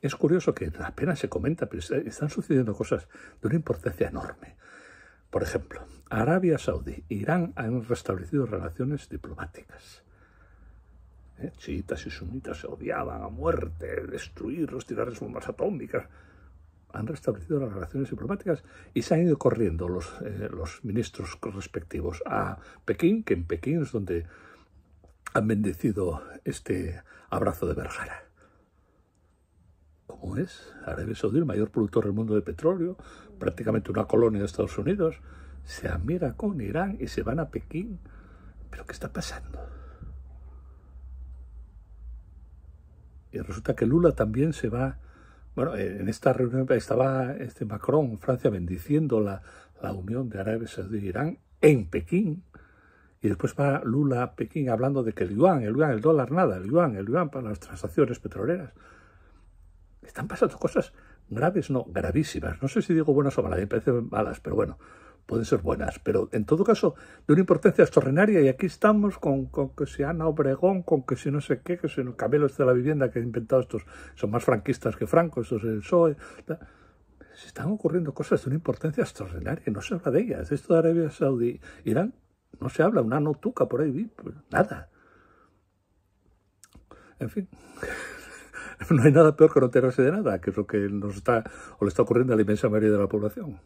Es curioso que apenas se comenta, pero están sucediendo cosas de una importancia enorme. Por ejemplo, Arabia Saudí e Irán han restablecido relaciones diplomáticas. ¿Eh? Chiitas y sunitas se odiaban a muerte, destruirlos, tirarles bombas atómicas. Han restablecido las relaciones diplomáticas y se han ido corriendo los, eh, los ministros respectivos a Pekín, que en Pekín es donde han bendecido este abrazo de Vergara como es Arabia Saudí, el mayor productor del mundo de petróleo, prácticamente una colonia de Estados Unidos, se admira con Irán y se van a Pekín. ¿Pero qué está pasando? Y resulta que Lula también se va. Bueno, eh, en esta reunión estaba este Macron, Francia, bendiciendo la, la unión de Arabia Saudí e Irán en Pekín. Y después va Lula a Pekín hablando de que el yuan, el yuan, el dólar, nada, el yuan, el yuan para las transacciones petroleras. Están pasando cosas graves, no, gravísimas. No sé si digo buenas o malas, me parecen malas, pero bueno, pueden ser buenas. Pero en todo caso, de una importancia extraordinaria. Y aquí estamos con, que si Ana Obregón, con que si no sé qué, que si el Camelo este de la vivienda que han inventado estos, son más franquistas que Franco, estos del PSOE. se están ocurriendo cosas de una importancia extraordinaria, no se habla de ellas. esto de Arabia Saudí, Irán, no se habla, una notuca por ahí, pues, nada. En fin. no hay nada peor que no enterarse de nada, que es lo que nos está o le está ocurriendo a la inmensa mayoría de la población.